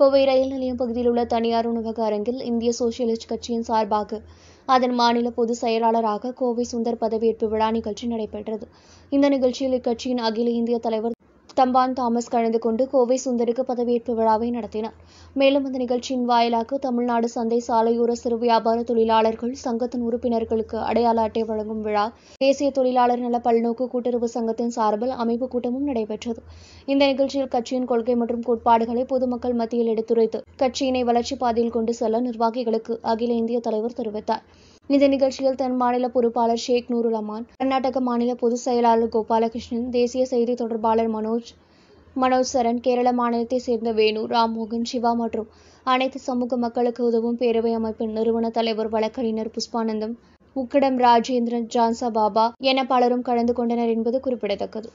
கோவை ரயில் நிலையம் பகுதியில் உள்ள தனியார் உணவக அரங்கில் இந்திய சோசியலிஸ்ட் கட்சியின் சார்பாக அதன் மாநில பொதுச் செயலாளராக கோவை சுந்தர் பதவியேற்பு விழா நிகழ்ச்சி நடைபெற்றது இந்த நிகழ்ச்சியில் இக்கட்சியின் அகில இந்திய தலைவர் தம்பான் தாமஸ் கலந்து கொண்டு கோவை சுந்தருக்கு பதவியேற்பு விழாவை நடத்தினார் மேலும் அந்த நிகழ்ச்சியின் வாயிலாக தமிழ்நாடு சந்தை சாலையோர சிறு வியாபார தொழிலாளர்கள் சங்கத்தின் உறுப்பினர்களுக்கு அடையாள அட்டை வழங்கும் விழா தேசிய தொழிலாளர் நல பல்நோக்கு கூட்டுறவு சங்கத்தின் சார்பில் அமைப்பு கூட்டமும் நடைபெற்றது இந்த நிகழ்ச்சியில் கட்சியின் கொள்கை மற்றும் கோட்பாடுகளை பொதுமக்கள் மத்தியில் எடுத்துரைத்து கட்சியினை வளர்ச்சி பாதையில் கொண்டு செல்ல நிர்வாகிகளுக்கு அகில இந்திய தலைவர் தெரிவித்தார் இந்த நிகழ்ச்சியில் தன் மாநில பொறுப்பாளர் ஷேக் நூருல் அமான் கர்நாடக மாநில பொதுச் செயலாளர் கோபாலகிருஷ்ணன் தேசிய செய்தி தொடர்பாளர் மனோஜ் மனோஜ் சரண் கேரள மாநிலத்தை சேர்ந்த வேணு ராம்மோகன் சிவா மற்றும் அனைத்து சமூக மக்களுக்கு உதவும் பேரவை அமைப்பின் நிறுவன தலைவர் வழக்கறிஞர் புஷ்பானந்தம் உக்கடம் ராஜேந்திரன் ஜான்சா பாபா என பலரும் கலந்து கொண்டனர் என்பது குறிப்பிடத்தக்கது